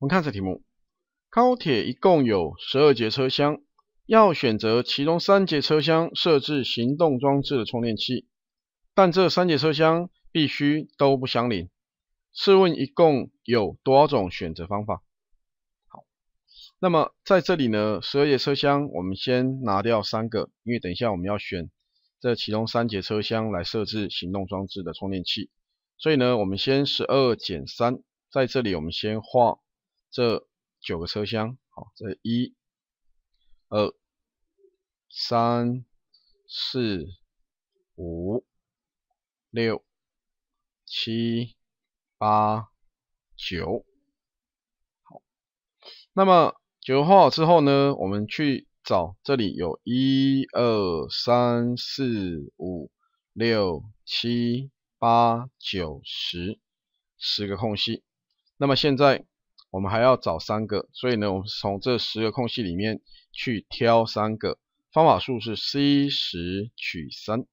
我们看这题目，高铁一共有十二节车厢，要选择其中三节车厢设置行动装置的充电器，但这三节车厢必须都不相邻。试问一共有多少种选择方法？好，那么在这里呢，十二节车厢，我们先拿掉三个，因为等一下我们要选这其中三节车厢来设置行动装置的充电器，所以呢，我们先十二减三，在这里我们先画。这九个车厢，好，这一二三四五六七八九，好，那么九画好之后呢，我们去找这里有一二三四五六七八九十十个空隙，那么现在。我们还要找三个，所以呢，我们从这十个空隙里面去挑三个，方法数是 C 十取三。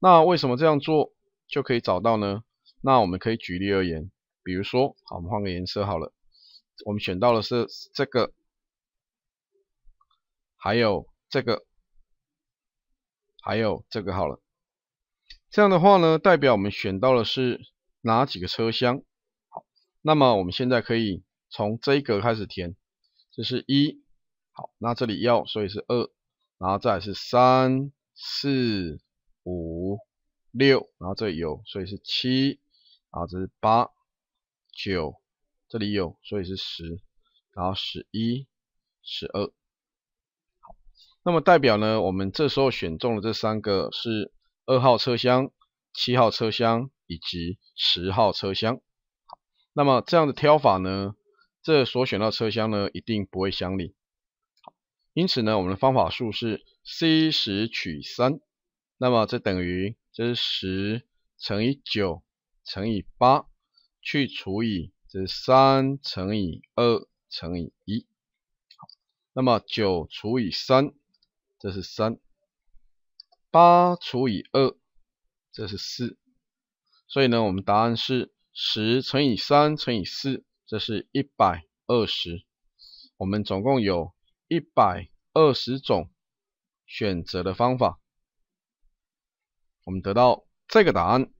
那为什么这样做就可以找到呢？那我们可以举例而言，比如说，好，我们换个颜色好了，我们选到的是这个，还有这个，还有这个好了。这样的话呢，代表我们选到的是哪几个车厢？那么我们现在可以从这一格开始填，这是一，好，那这里要，所以是二，然后再是三、四、五、六，然后这里有，所以是七，然后这是八、九，这里有，所以是十，然后十一、十二，好，那么代表呢，我们这时候选中了这三个是二号车厢、七号车厢以及十号车厢。那么这样的挑法呢，这所选到车厢呢一定不会相邻。因此呢，我们的方法数是 C 十取三，那么这等于这是十乘以九乘以八去除以这三乘以二乘以一。好，那么九除以三，这是三，八除以二，这是四。所以呢，我们答案是。十乘以三乘以四，这是一百二十。我们总共有一百二十种选择的方法，我们得到这个答案。